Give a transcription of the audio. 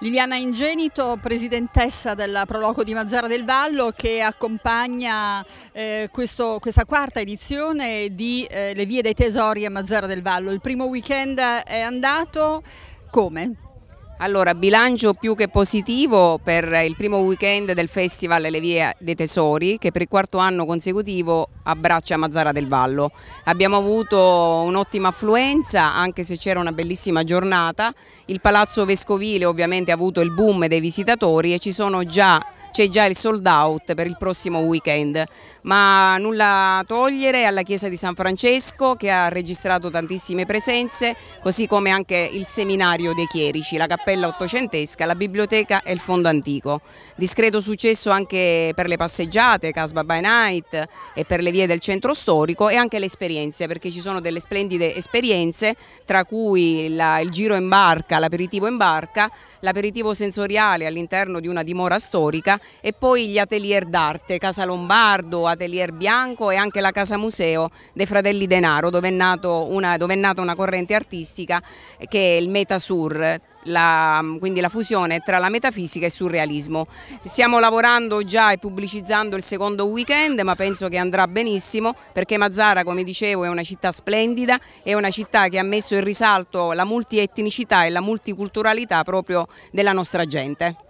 Liliana Ingenito, presidentessa della Proloco di Mazzara del Vallo che accompagna eh, questo, questa quarta edizione di eh, Le vie dei tesori a Mazzara del Vallo. Il primo weekend è andato come? Allora, bilancio più che positivo per il primo weekend del Festival Le Vie dei Tesori che per il quarto anno consecutivo abbraccia Mazzara del Vallo. Abbiamo avuto un'ottima affluenza anche se c'era una bellissima giornata, il Palazzo Vescovile ovviamente ha avuto il boom dei visitatori e ci sono già c'è già il sold out per il prossimo weekend, ma nulla a togliere alla chiesa di San Francesco che ha registrato tantissime presenze, così come anche il seminario dei chierici, la cappella ottocentesca, la biblioteca e il fondo antico. Discreto successo anche per le passeggiate, Casba by Night e per le vie del centro storico e anche le esperienze, perché ci sono delle splendide esperienze, tra cui la, il giro in barca, l'aperitivo in barca, l'aperitivo sensoriale all'interno di una dimora storica e poi gli atelier d'arte, Casa Lombardo, Atelier Bianco e anche la Casa Museo dei Fratelli Denaro dove è, una, dove è nata una corrente artistica che è il Metasur, la, quindi la fusione tra la metafisica e il surrealismo. Stiamo lavorando già e pubblicizzando il secondo weekend ma penso che andrà benissimo perché Mazzara come dicevo è una città splendida, è una città che ha messo in risalto la multietnicità e la multiculturalità proprio della nostra gente.